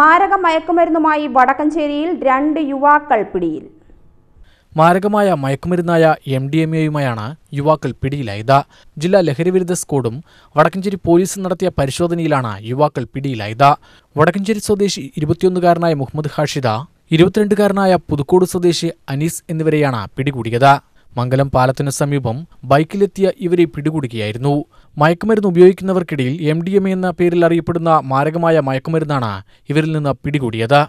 മാരക മയക്കുമരുന്നുമായി വടക്കഞ്ചേരിയിൽ രണ്ട് യുവാക്കൾ പിടിയിൽ മാരകമായ മയക്കുമരുന്നായ എം ഡി എം എയുമായാണ് യുവാക്കൾ പിടിയിലായത് ജില്ലാ ലഹരിവിരുദ്ധ സ്കോഡും വടക്കഞ്ചേരി പോലീസും നടത്തിയ പരിശോധനയിലാണ് യുവാക്കൾ പിടിയിലായത് വടക്കഞ്ചേരി സ്വദേശി ഇരുപത്തിയൊന്നുകാരനായ മുഹമ്മദ് ഹാഷിദ ഇരുപത്തിരണ്ടുകാരനായ പുതുക്കോട് സ്വദേശി അനീസ് എന്നിവരെയാണ് പിടികൂടിയത് മംഗലം പാലത്തിന് സമീപം ബൈക്കിലെത്തിയ ഇവരെ പിടികൂടുകയായിരുന്നു മയക്കുമരുന്ന് ഉപയോഗിക്കുന്നവർക്കിടയിൽ എം എന്ന പേരിൽ അറിയപ്പെടുന്ന മാരകമായ മയക്കുമരുന്നാണ് ഇവരിൽ നിന്ന് പിടികൂടിയത്